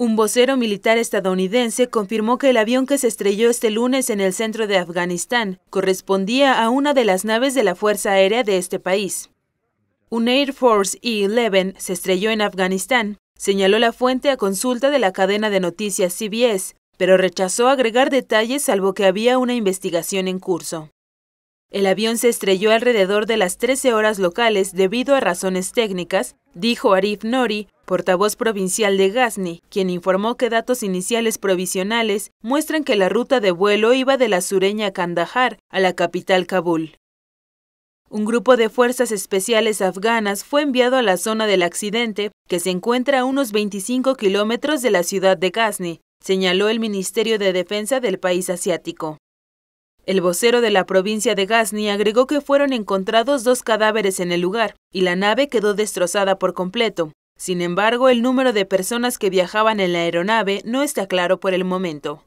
Un vocero militar estadounidense confirmó que el avión que se estrelló este lunes en el centro de Afganistán correspondía a una de las naves de la Fuerza Aérea de este país. Un Air Force E-11 se estrelló en Afganistán, señaló la fuente a consulta de la cadena de noticias CBS, pero rechazó agregar detalles salvo que había una investigación en curso. El avión se estrelló alrededor de las 13 horas locales debido a razones técnicas, dijo Arif Nori, portavoz provincial de Ghazni, quien informó que datos iniciales provisionales muestran que la ruta de vuelo iba de la sureña Kandahar a la capital Kabul. Un grupo de fuerzas especiales afganas fue enviado a la zona del accidente, que se encuentra a unos 25 kilómetros de la ciudad de Ghazni, señaló el Ministerio de Defensa del país asiático. El vocero de la provincia de Ghazni agregó que fueron encontrados dos cadáveres en el lugar y la nave quedó destrozada por completo. Sin embargo, el número de personas que viajaban en la aeronave no está claro por el momento.